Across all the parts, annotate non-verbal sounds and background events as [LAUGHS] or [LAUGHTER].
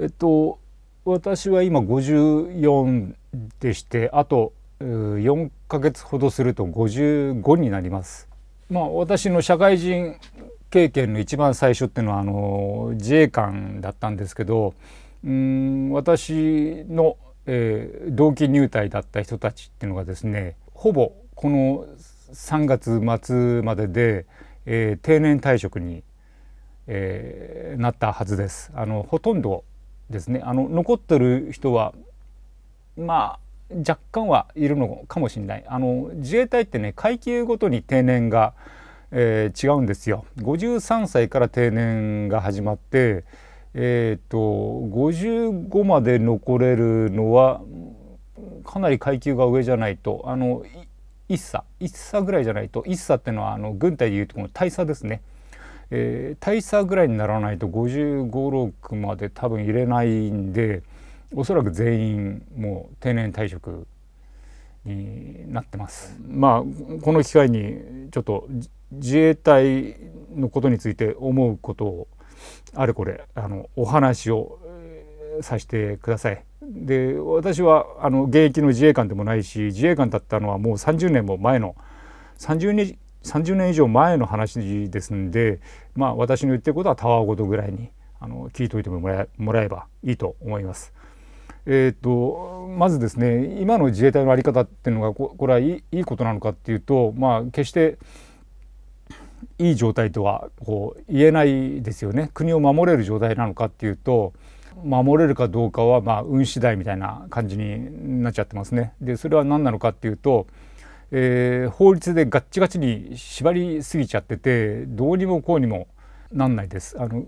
えっと私は今54でしてあと4ヶ月ほどすると55になります。まあ、私の社会人経験の一番最初っていうのはあの自衛官だったんですけどうん私の、えー、同期入隊だった人たちっていうのがですねほぼこの3月末までで、えー、定年退職に、えー、なったはずです。あのほとんどですねあの残ってる人はまあ若干はいるのかもしれないあの自衛隊ってね階級ごとに定年が、えー、違うんですよ53歳から定年が始まってえっ、と55まで残れるのはかなり階級が上じゃないとあの一差一差ぐらいじゃないと一差っていうのはあの軍隊でいうとこの大差ですね。えー、大佐ぐらいにならないと5556まで多分入れないんでおそらく全員もう定年退職になってます。まあこの機会にちょっと自衛隊のことについて思うことをあれこれあのお話をさせてください。で私はあの現役の自衛官でもないし自衛官だったのはもう30年も前の30年30年以上前の話ですんで、まあ、私の言ってることはタワーごとぐらいにあの聞いといてもらえばいいと思います。えーと、まずですね今の自衛隊の在り方っていうのがこれはいいことなのかっていうと、まあ、決していい状態とはこう言えないですよね国を守れる状態なのかっていうと守れるかどうかはまあ運次第みたいな感じになっちゃってますね。でそれは何なのかっていうとえー、法律でガッチガチに縛りすぎちゃっててどうにもこうにもなんないです。あの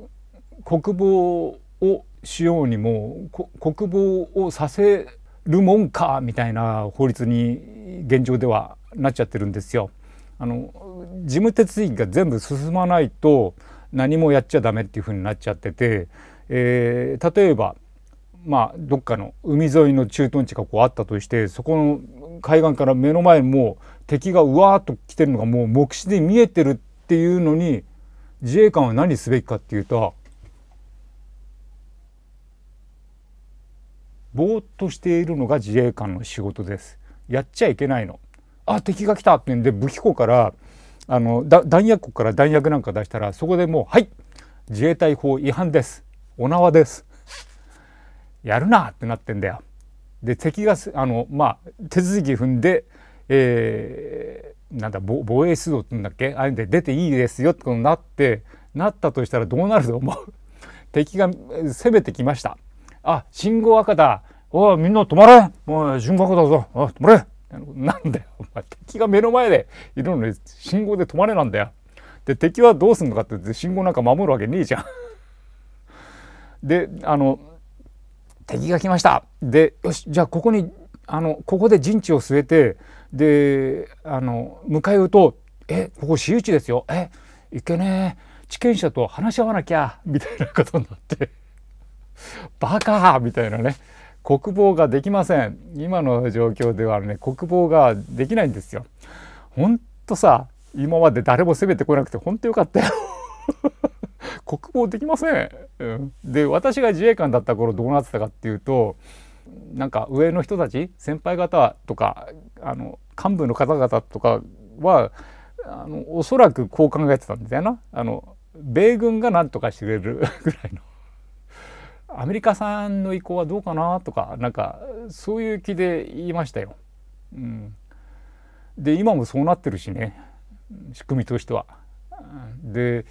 国防をしようにも国防をさせるもんかみたいな法律に現状ではなっちゃってるんですよ。あの事務手続きが全部進まないと何もやっちゃダメっていう風になっちゃってて、えー、例えばまあどっかの海沿いの駐屯地がこうあったとしてそこの海岸から目の前にもう敵がうわーっと来てるのがもう目視で見えてるっていうのに自衛官は何すべきかっていうとぼーっとしているのが自衛官の仕事です。やっちゃいけないの。あ敵が来たってんで武器庫からあの弾薬庫から弾薬なんか出したらそこでもう「はい自衛隊法違反ですお縄です」やるなってなってんだよ。で敵があの、まあ、手続き踏んで、えー、なんだ防衛出動って言うんだっけあんで出ていいですよってことになってなったとしたらどうなると思う [LAUGHS] 敵が攻めてきましたあ信号赤だおいみんな止まれもう順番だぞあ止まれなんだよお前敵が目の前でいるのに信号で止まれなんだよで敵はどうすんのかって信号なんか守るわけねえじゃん [LAUGHS] であの敵が来ましたでよしじゃあここにあのここで陣地を据えてであの迎え撃とうえここ私有地ですよえいけねえ地権者と話し合わなきゃみたいなことになって [LAUGHS] バカみたいなね国防ができません今の状況ではね国防ができないんですよほんとさ今まで誰も攻めてこなくてほんとよかったよ国防できません。うん、で私が自衛官だった頃どうなってたかっていうとなんか上の人たち先輩方とかあの幹部の方々とかはあのおそらくこう考えてたんだよな。あの米軍が何とかしてくれる [LAUGHS] ぐらいの。アメリカさんの意向はどうかなとかなんかそういう気で言いましたよ。うん、で今もそうなってるしね仕組みとしては。で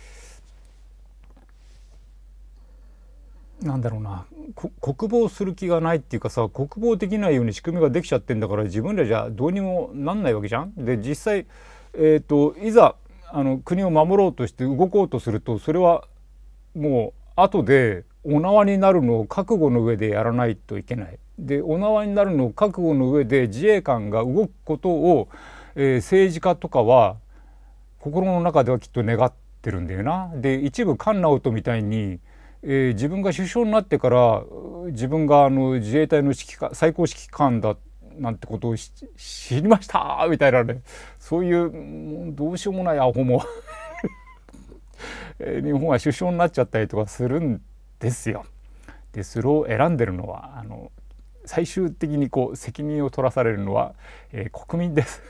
なんだろうな国防する気がないっていうかさ国防できないように仕組みができちゃってんだから自分らじゃどうにもなんないわけじゃん。で実際、えーと、いざあの国を守ろうとして動こうとするとそれはもう後でお縄になるのを覚悟の上でやらないといけない。でお縄になるのを覚悟の上で自衛官が動くことを、えー、政治家とかは心の中ではきっと願ってるんだよな。で一部菅直人みたいにえー、自分が首相になってから自分があの自衛隊の指揮官最高指揮官だなんてことを知りましたみたいなねそういうどうしようもないアホも [LAUGHS] 日本は首相になっちゃったりとかするんですよ。でそれを選んでるのはあの最終的にこう責任を取らされるのは、えー、国民です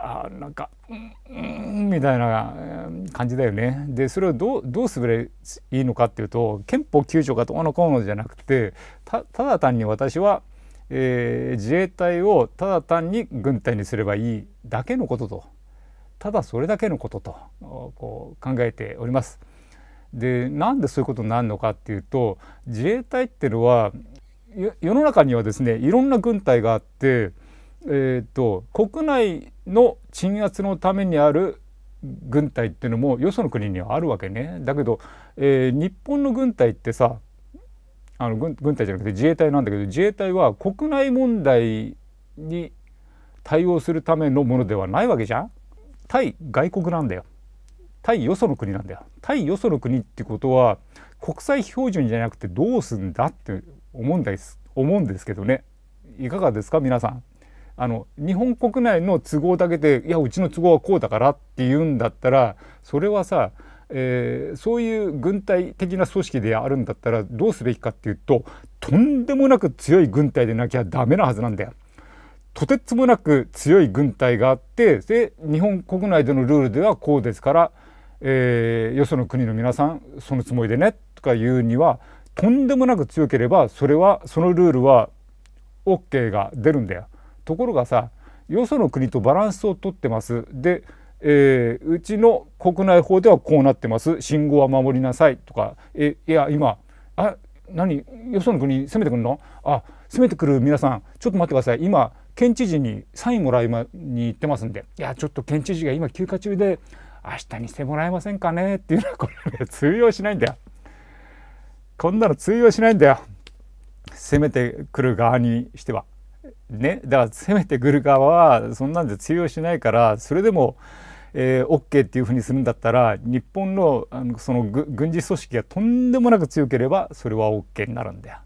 あなんかうんみたいな感じだよね。でそれをどうどうすればいいのかっていうと憲法9条がどうのこうのじゃなくてただ単に私は、えー、自衛隊をただ単に軍隊にすればいいだけのこととただそれだけのこととこう考えております。でなんでそういうことになるのかっていうと自衛隊っていうのは世の中にはですねいろんな軍隊があって。えーと、国内の鎮圧のためにある軍隊っていうのもよその国にはあるわけねだけど、えー、日本の軍隊ってさあの軍軍隊じゃなくて自衛隊なんだけど自衛隊は国内問題に対応するためのものではないわけじゃん対外国なんだよ対よその国なんだよ対よその国ってことは国際標準じゃなくてどうすんだって思うんです思うんですけどねいかがですか皆さんあの日本国内の都合だけでいやうちの都合はこうだからって言うんだったらそれはさ、えー、そういう軍隊的な組織であるんだったらどうすべきかっていうととんでもなく強い軍隊でなきゃダメなはずなんだよ。とてつもなく強い軍隊があってで日本国内でのルールではこうですから、えー、よその国の皆さんそのつもりでねとか言うにはとんでもなく強ければそれはそのルールは OK が出るんだよ。ところがさよその国とバランスをとってますで、えー、うちの国内法ではこうなってます信号は守りなさいとかえいや今あ何よその国攻めてくるのあ攻めてくる皆さんちょっと待ってください今県知事にサインもらいに行ってますんでいやちょっと県知事が今休暇中で明日にしてもらえませんかねっていうのはこれ、ね、通用しないんだよ。こんなの通用しないんだよ。攻めてくる側にしては。ねだから攻めてくる側はそんなんで通用しないからそれでも、えー、OK っていうふうにするんだったら日本のあのその軍事組織がとんでもなく強ければそれは OK になるんだよ。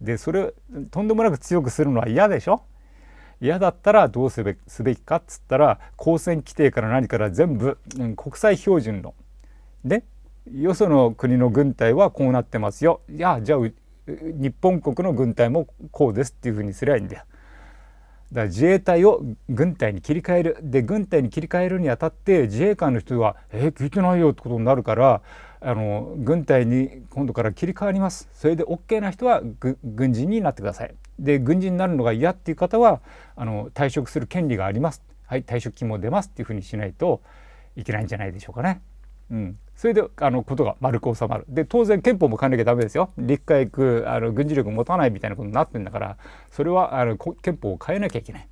でそれとんでもなく強くするのは嫌でしょ嫌だったらどうすべすべきかっつったら交戦規定から何から全部、うん、国際標準のねよその国の軍隊はこうなってますよいやじゃあ日本国の軍隊もこうですっていうふうにすりゃいいんだよ。だから自衛隊を軍隊に切り替えるで軍隊に切り替えるにあたって自衛官の人は「え聞いてないよ」ってことになるからあの軍隊に今度から切り替わりますそれで OK な人は軍人になってくださいで軍人になるのが嫌っていう方はあの退職する権利がありますはい退職金も出ますっていうふうにしないといけないんじゃないでしょうかね。うんそれであのことが丸く収まるで当然憲法も変えなきゃダメですよ陸海空あの軍事力持たないみたいなことになってんだからそれはあの憲法を変えなきゃいけない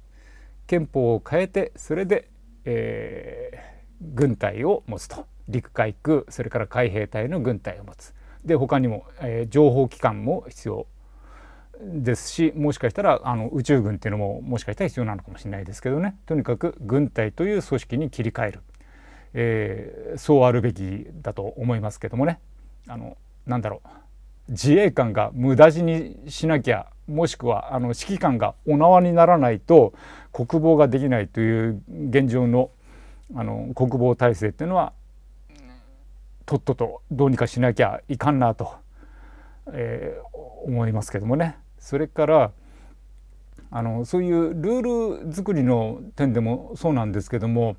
憲法を変えてそれで、えー、軍隊を持つと陸海空それから海兵隊の軍隊を持つで他にも、えー、情報機関も必要ですしもしかしたらあの宇宙軍っていうのももしかしたら必要なのかもしれないですけどねとにかく軍隊という組織に切り替える。えー、そうあるべきだと思いますけどもねあのなんだろう自衛官が無駄死にしなきゃもしくはあの指揮官がお縄にならないと国防ができないという現状のあの国防体制っていうのはとっととどうにかしなきゃいかんなと、えー、思いますけどもね。それからあのそういうルール作りの点でもそうなんですけども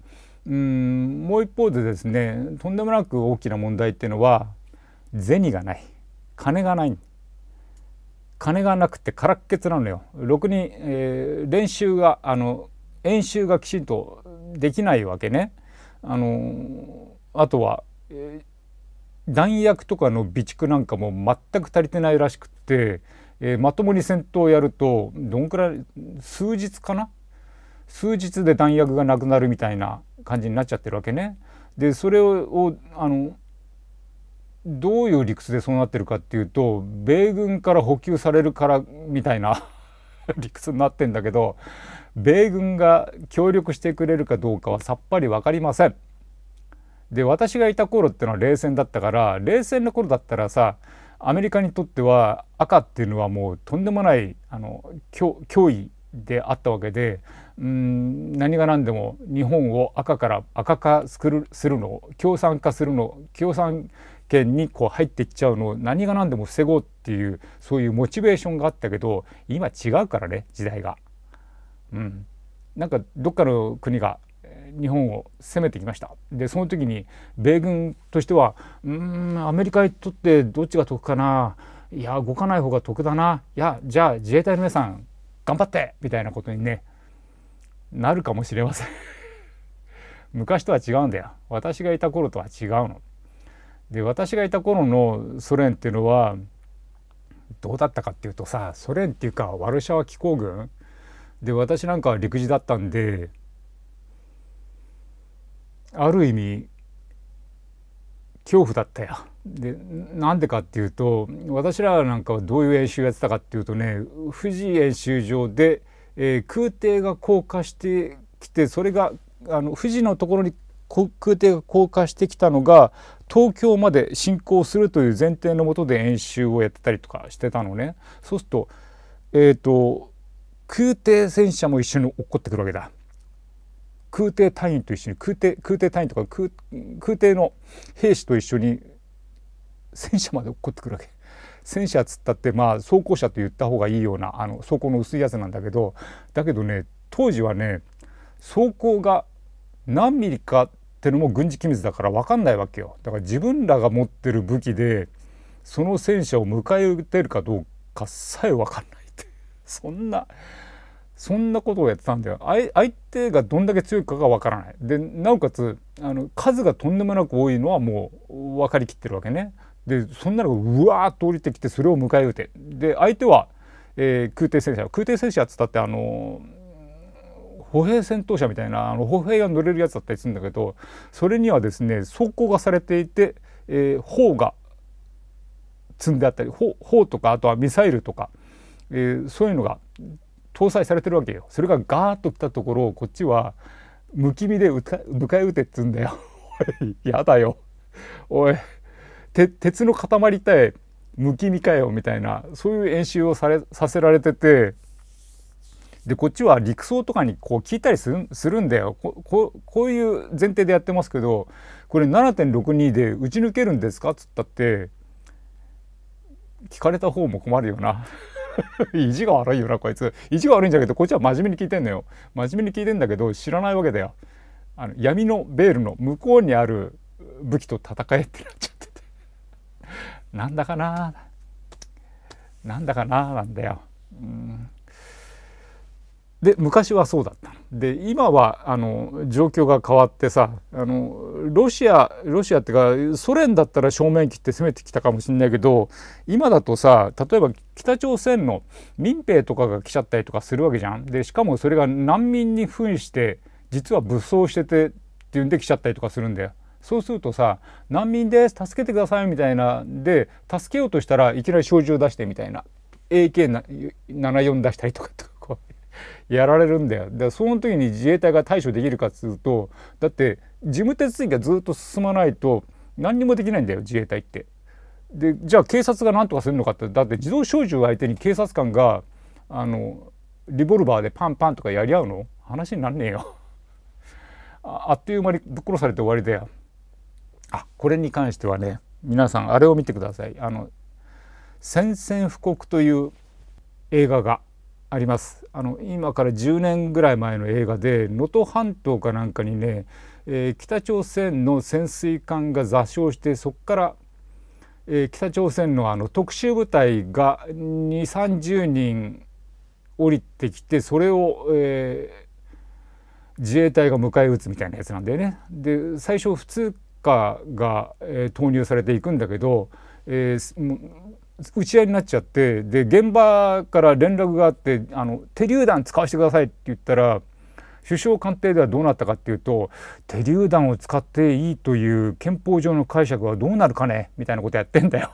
うんもう一方でですねとんでもなく大きな問題っていうのは銭がない金がない金がなくて空っ血なのよ。ろくに、えー、練習があの演習がきちんとできないわけね。あのあとは、えー、弾薬とかの備蓄なんかも全く足りてないらしくって、えー、まともに戦闘をやるとどんくらい数日かな数日で弾薬がなくなるみたいな感じになっちゃってるわけね。でそれをあのどういう理屈でそうなってるかっていうと米軍から補給されるからみたいな [LAUGHS] 理屈になってんだけど米軍が協力してくれるかどうかはさっぱり分かりません。で私がいた頃ってのは冷戦だったから冷戦の頃だったらさアメリカにとっては赤っていうのはもうとんでもないあの脅威であったわけでうん何が何でも日本を赤から赤化するするのを共産化するの共産権にこう入っていっちゃうのを何が何でも防ごうっていうそういうモチベーションがあったけど今違うからね時代が。うん、なんかどっかの国が日本を攻めてきましたでその時に米軍としてはうんアメリカにとってどっちが得かないや動かない方が得だないやじゃあ自衛隊の皆さん頑張ってみたいなことにねなるかもしれません [LAUGHS] 昔とは違うんだよ私がいた頃とは違うの。で私がいた頃のソ連っていうのはどうだったかっていうとさソ連っていうかワルシャワ気候軍で私なんかは陸自だったんである意味恐怖だったよ。でなんでかっていうと私らなんかはどういう演習やってたかっていうとね富士演習場でえー、空挺が降下してきてそれがあの富士のところに空挺が降下してきたのが東京まで進行するという前提のもとで演習をやってたりとかしてたのねそうすると,、えーと、と空挺戦車も一緒に落っこってくるわけだ。空挺隊員と一緒に空挺空挺隊員とか空空挺の兵士と一緒に戦車まで落っこってくるわけ戦車つったってまあ装甲車と言った方がいいようなあの装甲の薄いやつなんだけどだけどね当時はね装甲が何ミリかってのも軍事機密だから分かんないわけよだから自分らが持ってる武器でその戦車を迎え撃てるかどうかさえ分かんないって [LAUGHS] そんなそんなことをやってたんだよ相手がどんだけ強いかが分からないでなおかつあの数がとんでもなく多いのはもう分かりきってるわけねでそんなのがうわーっと降りてきてそれを迎え撃てで相手は、えー、空挺戦車空挺戦車っつったってあの歩兵戦闘車みたいなあの歩兵が乗れるやつだったりするんだけどそれにはですね装甲がされていて、えー、砲が積んであったり砲砲とかあとはミサイルとか、えー、そういうのが搭載されてるわけよ。それがガーッと来たところをこっちはむきみで迎え撃てっつんだよ。[LAUGHS] やだよ。おい鉄の塊対むきみかよみたいなそういう演習をされさせられててでこっちは陸層とかにこう聞いたりするするんだよこういう前提でやってますけどこれ7.62で打ち抜けるんですかっつったって聞かれた方も困るよな [LAUGHS] 意地が悪いよなこいつ意地が悪いんじゃけどこっちは真面目に聞いてんのよ真面目に聞いてんだけど知らないわけだよあの闇のベールの向こうにある武器と戦えってなっちゃうなんだかななんだかななんだよ。うんで昔はそうだったで今はあの状況が変わってさあのロシアロシアってかソ連だったら正面切って攻めてきたかもしんないけど今だとさ例えば北朝鮮の民兵とかが来ちゃったりとかするわけじゃん。でしかもそれが難民に扮して実は武装しててっていうんで来ちゃったりとかするんだよ。そうするとさ「難民です助けてください」みたいなで助けようとしたらいきなり小銃出してみたいな AK74 出したりとかとかこうやられるんだよ。でその時に自衛隊が対処できるかっつうとだって事務手続きがずっと進まないと何にもできないんだよ自衛隊って。でじゃあ警察が何とかするのかってだって自動小銃相手に警察官があのリボルバーでパンパンとかやり合うの話になんねえよあっという間にぶっ殺されて終わりだよ。あこれに関してはね皆さんあれを見てくださいあの「宣戦布告」という映画がありますあの今から10年ぐらい前の映画で能登半島かなんかにね、えー、北朝鮮の潜水艦が座礁してそこからえー、北朝鮮のあの特殊部隊が2 3 0人降りてきてそれを、えー、自衛隊が迎え撃つみたいなやつなんだよね。で最初普通貨が、えー、投入されていくんだけど、えー、打ち合いになっちゃってで現場から連絡があってあの手榴弾使わせてくださいって言ったら首相官邸ではどうなったかっていうと手榴弾を使っていいという憲法上の解釈はどうなるかねみたいなことやってんだよ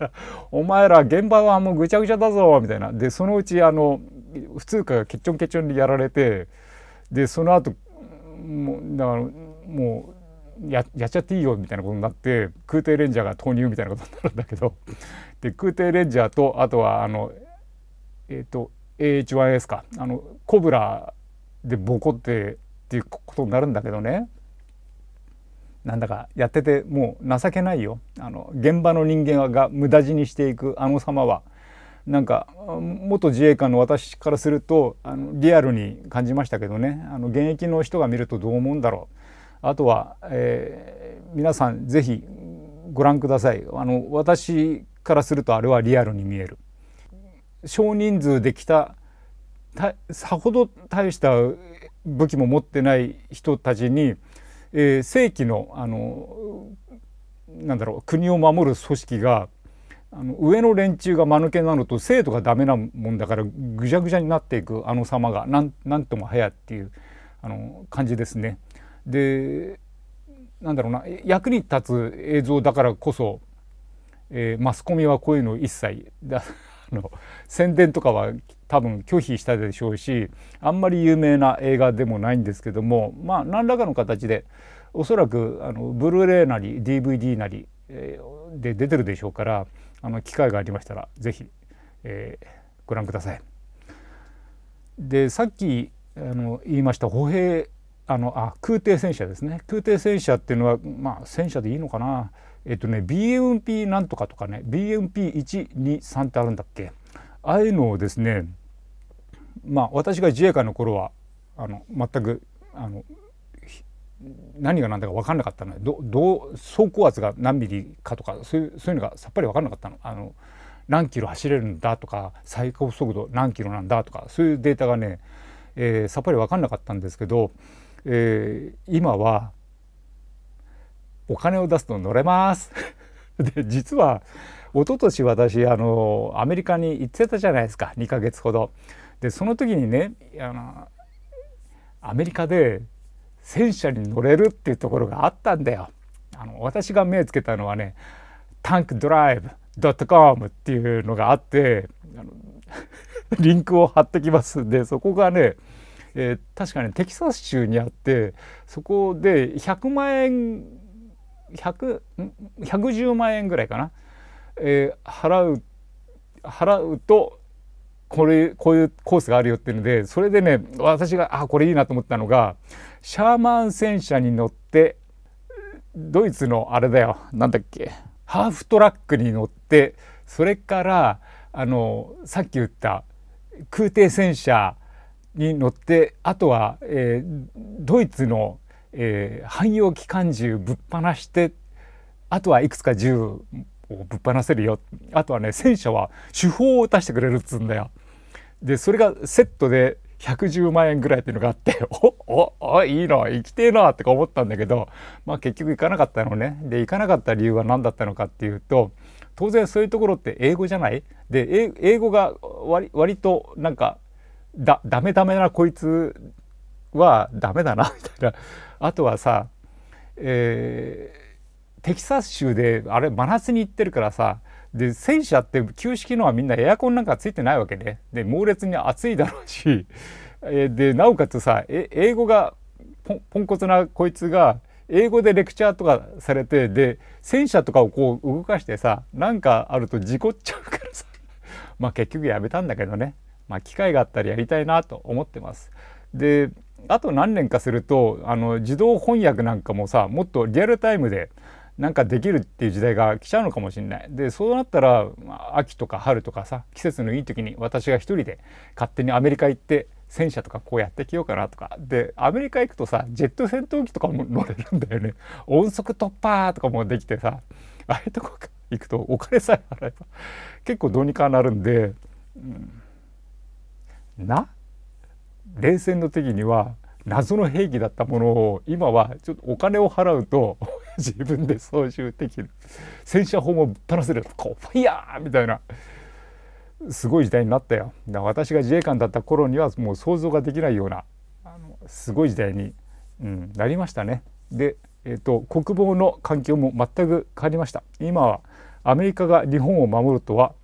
[LAUGHS] お前ら現場はもうぐちゃぐちゃだぞみたいなでそのうちあの普通科がケチョンケチョンでやられてでその後もうだからもうややっちゃっていいよみたいなことになって空挺レンジャーが投入みたいなことになるんだけど [LAUGHS] で空挺レンジャーとあとはあのえっ、ー、と AH1S かあのコブラでボコってっていうことになるんだけどねなんだかやっててもう情けないよあの現場の人間が無駄死にしていくあの様はなんか元自衛官の私からするとあのリアルに感じましたけどねあの現役の人が見るとどう思うんだろう。あとは、えー、皆さんぜひご覧くださいあの私からするとあれはリアルに見える少人数で来たさほど大した武器も持ってない人たちに、えー、正規のあのなんだろう国を守る組織があの上の連中が間抜けなのと生徒がダメなもんだからぐじゃぐじゃになっていくあの様がなんなんともはやっていうあの感じですね。でなんだろうな役に立つ映像だからこそ、えー、マスコミはこういうの一切だ [LAUGHS] の宣伝とかは多分拒否したでしょうしあんまり有名な映画でもないんですけどもまあ何らかの形でおそらくあのブルーレイなり DVD なり、えー、で出てるでしょうからあの機会がありましたら是非、えー、ご覧ください。でさっきあの言いました歩兵あのあ空挺戦車ですね空挺戦車っていうのはまあ戦車でいいのかなえっとね BMP なんとかとかね BMP123 ってあるんだっけああいうのをですねまあ私が自衛官の頃はあの全くあの何が何だか分かんなかったのどどう走行圧が何ミリかとかそういうそういうのがさっぱり分かんなかったの。あの何キロ走れるんだとか最高速度何キロなんだとかそういうデータがね、えー、さっぱり分かんなかったんですけどえー、今はお金を出すと乗れます [LAUGHS] で実は一昨年私あのアメリカに行ってたじゃないですか2ヶ月ほど。でその時にねあのアメリカで戦車に乗れるっていうところがあったんだよ。あの私が目つけたのはねタンクドライブ .com っていうのがあってあの [LAUGHS] リンクを貼ってきますんでそこがねえー、確かにテキサス州にあってそこで100万円110万円ぐらいかな、えー、払う払うとこれこういうコースがあるよっていうのでそれでね私があこれいいなと思ったのがシャーマン戦車に乗ってドイツのあれだよなんだっけハーフトラックに乗ってそれからあのさっき言った空挺戦車に乗ってあとは、えー、ドイツの、えー、汎用機関銃ぶっ放してあとはいくつか銃をぶっ放せるよあとはね戦車は手法を出してくれるっつうんだよ。でそれがセットで110万円ぐらいっていうのがあって [LAUGHS] おおおいいな行きてえなとか思ったんだけど、まあ、結局行かなかったのねで行かなかった理由は何だったのかっていうと当然そういうところって英語じゃないで英語が割割となんかだダメダメなこいつはダメだなみたいな [LAUGHS] あとはさ、えー、テキサス州であれ真夏に行ってるからさで戦車って旧式のはみんなエアコンなんかついてないわけねで猛烈に暑いだろうし、[LAUGHS] えー、でなおかつさ英語がポンポンコツなこいつが英語でレクチャーとかされてで戦車とかをこう動かしてさなんかあると事故っちゃうからさ [LAUGHS] まあ結局やめたんだけどね。まあ、機会があったらやりたいなと思ってます。であと何年かするとあの自動翻訳なんかもさもっとリアルタイムでなんかできるっていう時代が来ちゃうのかもしれない。でそうなったら、まあ、秋とか春とかさ季節のいい時に私が一人で勝手にアメリカ行って戦車とかこうやってきようかなとかでアメリカ行くとさジェット戦闘機とかも乗れるんだよね音速突破とかもできてさああいうとこ行くとお金さえ払えば結構どうにかなるんで、うん、な冷戦の時には謎の兵器だったものを今はちょっとお金を払うと [LAUGHS] 自分で操縦できる戦車砲もぶっ放せるこうファイヤーみたいなすごい時代になったよだから私が自衛官だった頃にはもう想像ができないようなすごい時代に、うん、なりましたねで、えーと国防の環境も全く変わりました今はアメリカが日本を守るとは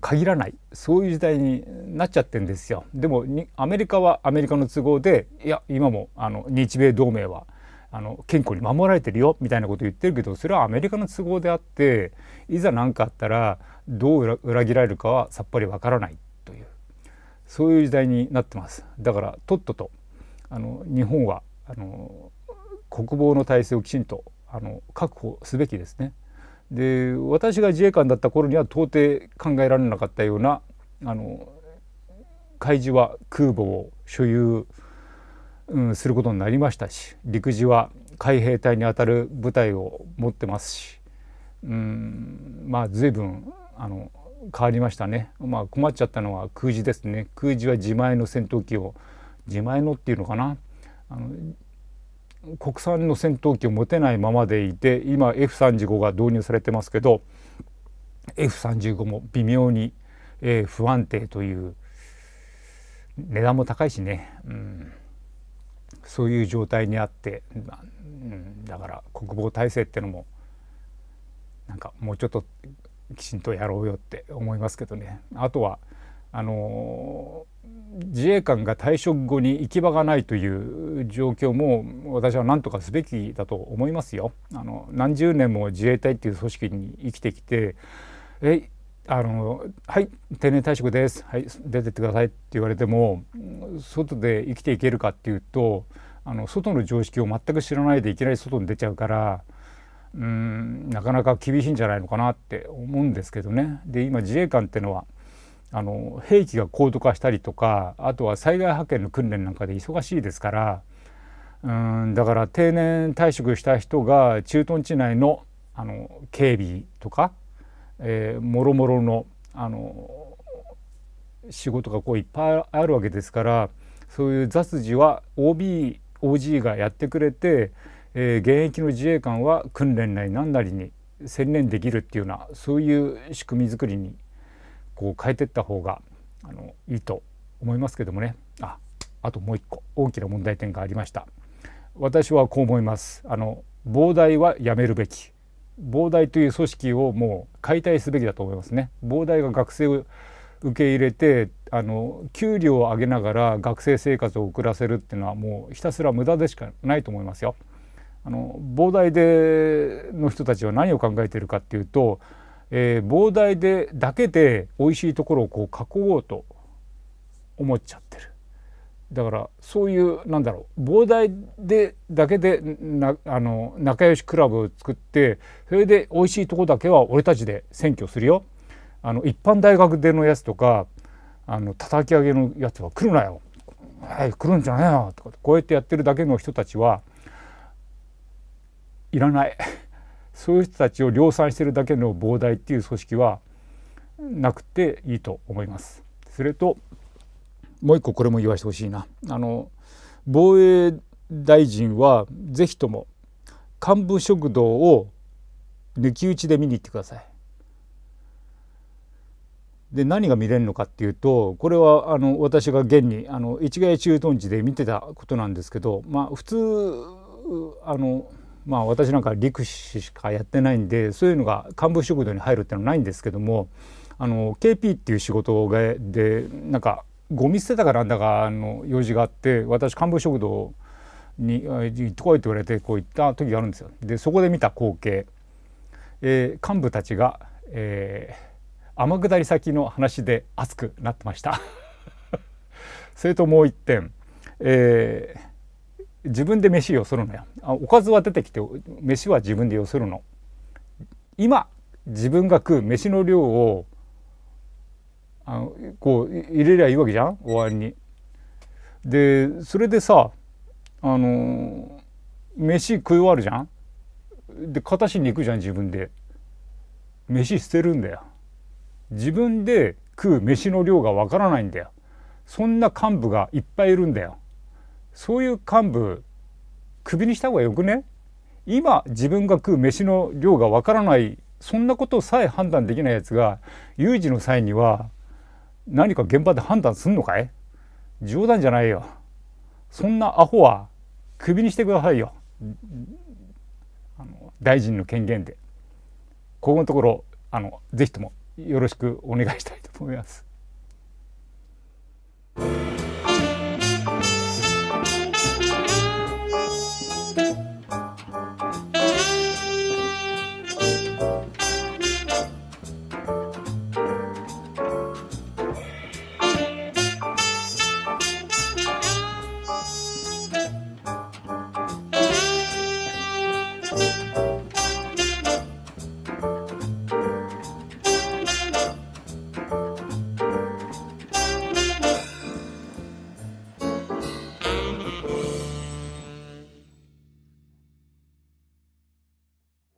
限らないそういう時代になっちゃってんですよでもアメリカはアメリカの都合でいや今もあの日米同盟はあの健康に守られてるよみたいなこと言ってるけどそれはアメリカの都合であっていざ何かあったらどう裏切られるかはさっぱりわからないというそういう時代になってますだからとっととあの日本はあの国防の体制をきちんとあの確保すべきですね。で私が自衛官だった頃には到底考えられなかったようなあの海事は空母を所有、うん、することになりましたし陸自は海兵隊にあたる部隊を持ってますし、うん、まあ随分あの変わりましたね、まあ、困っちゃったのは空自ですね空自は自前の戦闘機を自前のっていうのかなあの国産の戦闘機を持てないままでいて今 F35 が導入されてますけど F35 も微妙に、えー、不安定という値段も高いしね、うん、そういう状態にあって、うん、だから国防体制ってのもなんかもうちょっときちんとやろうよって思いますけどねあとはあの自衛官が退職後に行き場がないという状況も私は何とかすべきだと思いますよ。あの何十年も自衛隊っていう組織に生きてきて「えあのはい定年退職ですはい出てってください」って言われても外で生きていけるかっていうとあの外の常識を全く知らないでいきなり外に出ちゃうから。うんなかなか厳しいんじゃないのかなって思うんですけどね。で今自衛官ってのはあの兵器が高度化したりとかあとは災害派遣の訓練なんかで忙しいですからうんだから定年退職した人が駐屯地内のあの警備とか、えー、もろもろのあの仕事がこういっぱいあるわけですからそういう雑事は OB、OG がやってくれて、えー、現役の自衛官は訓練内何なりに専念できるっていうようなそういう仕組み作りにこう変えていった方があのいいと思いますけどもねああともう一個大きな問題点がありました私はこう思いますあの膨大はやめるべき膨大という組織をもう解体すべきだと思いますね膨大が学生を受け入れてあの給料を上げながら学生生活を送らせるっていうのはもうひたすら無駄でしかないと思いますよ。あの膨大での人たちは何を考えているかっていうとえー、膨大でだけで美味しいところをこう囲おうと思っちゃってるだからそういうなんだろう膨大でだけでなあの仲良しクラブを作ってそれで美味しいとこだけは俺たちで選挙するよあの一般大学でのやつとかあの叩き上げのやつは来るなよ、はい、来るんじゃねえよとかこうやってやってるだけの人たちはいらない。そういう人たちを量産してるだけの膨大っていう組織はなくていいと思います。それともう一個これも言わしてほしいな。あの防衛大臣は是非とも幹部食堂を抜き打ちで見に行ってください。で何が見れるのかっていうとこれはあの私が現にあの市ヶ谷駐屯地で見てたことなんですけどまあ普通あのまあ、私なんか陸士しかやってないんでそういうのが幹部食堂に入るっていうのはないんですけどもあの KP っていう仕事がでなんかゴミ捨てたかなんだかあの用事があって私幹部食堂に行ってこいって言われてこう行った時があるんですよ。でそこで見た光景、えー、幹部たちが、えー、天下り先の話で熱くなってました。[LAUGHS] それともう一点、えー自分で飯よするのよあおかずは出てきて飯は自分でよするの今自分が食う飯の量をあのこう入れりゃいいわけじゃん終わりに。でそれでさあの飯食い終わるじゃんで片しに行くじゃん自分で飯捨てるんだよ自分で食う飯の量がわからないんだよそんな幹部がいっぱいいるんだよそういう幹部クビにした方がよくね今自分が食う飯の量がわからないそんなことさえ判断できないやつが有事の際には何か現場で判断すんのかい冗談じゃないよそんなアホはクビにしてくださいよあの大臣の権限でここのところあのぜひともよろしくお願いしたいと思います。